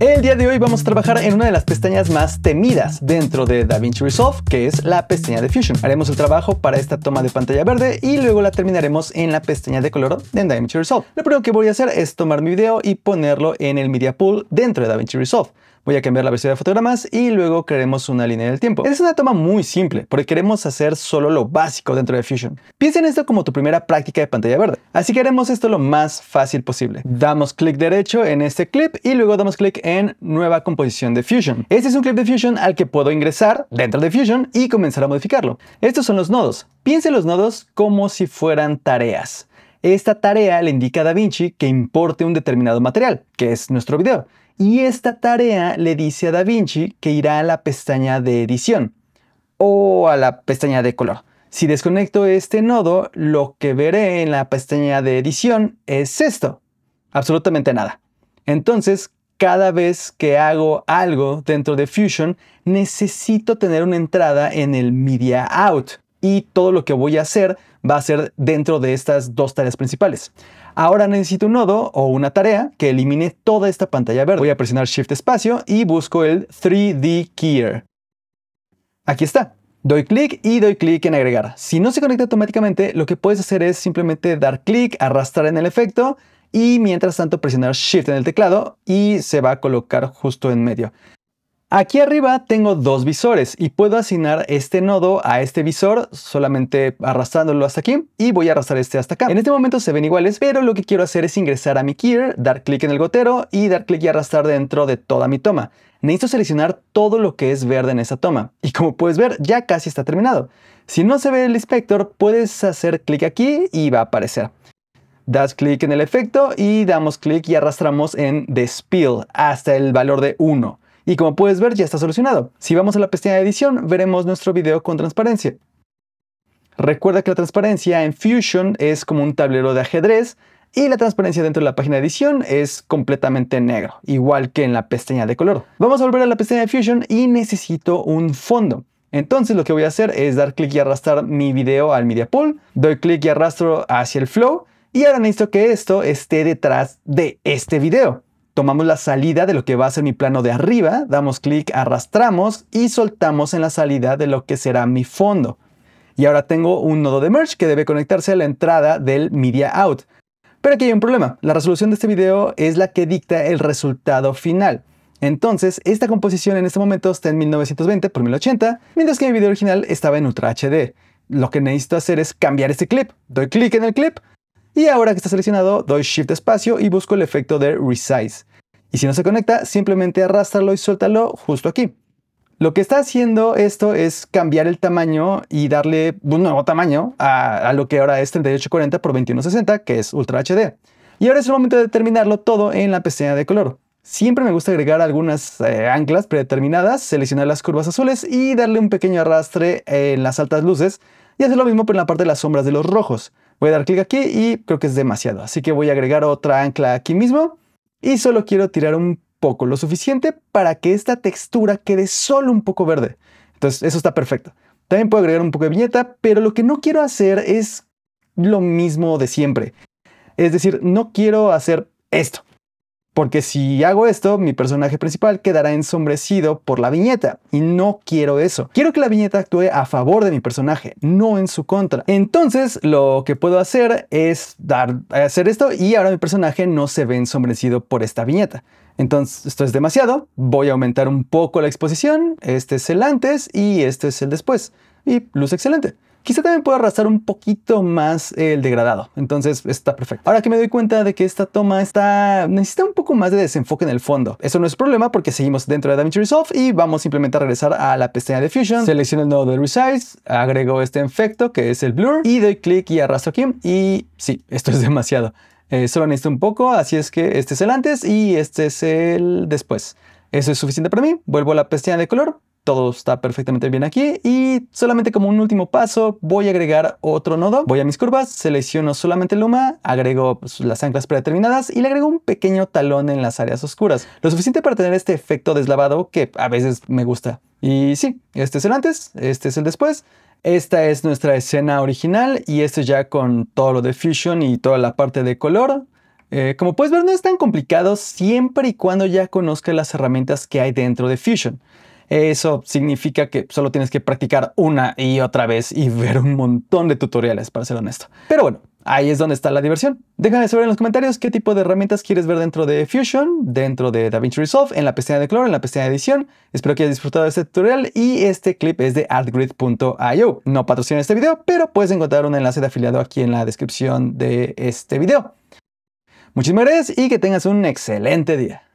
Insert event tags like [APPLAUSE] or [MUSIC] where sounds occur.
El día de hoy vamos a trabajar en una de las pestañas más temidas dentro de DaVinci Resolve, que es la pestaña de Fusion. Haremos el trabajo para esta toma de pantalla verde y luego la terminaremos en la pestaña de color de DaVinci Resolve. Lo primero que voy a hacer es tomar mi video y ponerlo en el Media Pool dentro de DaVinci Resolve. Voy a cambiar la velocidad de fotogramas y luego crearemos una línea del tiempo. Es una toma muy simple, porque queremos hacer solo lo básico dentro de Fusion. Piensa en esto como tu primera práctica de pantalla verde. Así que haremos esto lo más fácil posible. Damos clic derecho en este clip y luego damos clic en Nueva composición de Fusion. Este es un clip de Fusion al que puedo ingresar dentro de Fusion y comenzar a modificarlo. Estos son los nodos. Piensa en los nodos como si fueran tareas. Esta tarea le indica a Da Vinci que importe un determinado material, que es nuestro video. Y esta tarea le dice a Da Vinci que irá a la pestaña de edición o a la pestaña de color. Si desconecto este nodo, lo que veré en la pestaña de edición es esto. Absolutamente nada. Entonces, cada vez que hago algo dentro de Fusion, necesito tener una entrada en el Media Out y todo lo que voy a hacer va a ser dentro de estas dos tareas principales. Ahora necesito un nodo o una tarea que elimine toda esta pantalla verde. Voy a presionar Shift espacio y busco el 3D Keyer. Aquí está. Doy clic y doy clic en agregar. Si no se conecta automáticamente, lo que puedes hacer es simplemente dar clic, arrastrar en el efecto y mientras tanto presionar Shift en el teclado y se va a colocar justo en medio. Aquí arriba tengo dos visores y puedo asignar este nodo a este visor solamente arrastrándolo hasta aquí y voy a arrastrar este hasta acá. En este momento se ven iguales, pero lo que quiero hacer es ingresar a mi gear, dar clic en el gotero y dar clic y arrastrar dentro de toda mi toma. Necesito seleccionar todo lo que es verde en esa toma y como puedes ver ya casi está terminado. Si no se ve el inspector puedes hacer clic aquí y va a aparecer. Das clic en el efecto y damos clic y arrastramos en The Spill hasta el valor de 1. Y como puedes ver ya está solucionado. Si vamos a la pestaña de edición veremos nuestro video con transparencia. Recuerda que la transparencia en Fusion es como un tablero de ajedrez y la transparencia dentro de la página de edición es completamente negro, igual que en la pestaña de color. Vamos a volver a la pestaña de Fusion y necesito un fondo. Entonces lo que voy a hacer es dar clic y arrastrar mi video al Media Pool, doy clic y arrastro hacia el flow y ahora necesito que esto esté detrás de este video. Tomamos la salida de lo que va a ser mi plano de arriba, damos clic, arrastramos y soltamos en la salida de lo que será mi fondo. Y ahora tengo un nodo de merge que debe conectarse a la entrada del media out. Pero aquí hay un problema, la resolución de este video es la que dicta el resultado final. Entonces, esta composición en este momento está en 1920 por 1080, mientras que mi video original estaba en Ultra HD. Lo que necesito hacer es cambiar este clip. Doy clic en el clip, y ahora que está seleccionado, doy Shift espacio y busco el efecto de Resize. Y si no se conecta, simplemente arrástralo y suéltalo justo aquí. Lo que está haciendo esto es cambiar el tamaño y darle un nuevo tamaño a, lo que ahora es 3840 x 2160, que es Ultra HD. Y ahora es el momento de terminarlo todo en la pestaña de color. Siempre me gusta agregar algunas eh, anclas predeterminadas, seleccionar las curvas azules y darle un pequeño arrastre en las altas luces y hacer lo mismo por la parte de las sombras de los rojos. Voy a dar clic aquí y creo que es demasiado. Así que voy a agregar otra ancla aquí mismo. Y solo quiero tirar un poco, lo suficiente para que esta textura quede solo un poco verde. Entonces eso está perfecto. También puedo agregar un poco de viñeta, pero lo que no quiero hacer es lo mismo de siempre. Es decir, no quiero hacer esto. Porque si hago esto, mi personaje principal quedará ensombrecido por la viñeta y no quiero eso. Quiero que la viñeta actúe a favor de mi personaje, no en su contra. Entonces, lo que puedo hacer es dar, hacer esto y ahora mi personaje no se ve ensombrecido por esta viñeta. Entonces, esto es demasiado. Voy a aumentar un poco la exposición. Este es el antes y este es el después. Y luz excelente. Quizá también pueda arrastrar un poquito más el degradado. Entonces está perfecto. Ahora que me doy cuenta de que esta toma está necesita un poco más de desenfoque en el fondo. Eso no es problema porque seguimos dentro de DaVinci Resolve y vamos simplemente a regresar a la pestaña de Fusion. Selecciono el nodo de Resize, agrego este efecto que es el Blur y doy clic y arrastro aquí. Y sí, esto es [LAUGHS] demasiado. Eh, solo necesito un poco, así es que este es el antes y este es el después. Eso es suficiente para mí. Vuelvo a la pestaña de color, todo está perfectamente bien aquí y solamente como un último paso voy a agregar otro nodo. Voy a mis curvas, selecciono solamente Luma, agrego pues, las anclas predeterminadas y le agrego un pequeño talón en las áreas oscuras. Lo suficiente para tener este efecto deslavado que a veces me gusta. Y sí, este es el antes, este es el después. Esta es nuestra escena original y esto ya con todo lo de Fusion y toda la parte de color. Eh, como puedes ver no es tan complicado siempre y cuando ya conozca las herramientas que hay dentro de Fusion. Eso significa que solo tienes que practicar una y otra vez y [LAUGHS] ver un montón de tutoriales, para ser honesto. Pero bueno, ahí es donde está la diversión. Déjame saber en los comentarios qué tipo de herramientas quieres ver dentro de Fusion, dentro de DaVinci Resolve, en la pestaña de color, en la pestaña de edición. Espero que hayas disfrutado de este tutorial y este clip es de artgrid.io. No patrocina este video, pero puedes encontrar un enlace de afiliado aquí en la descripción de este video. Muchísimas gracias y que tengas un excelente día.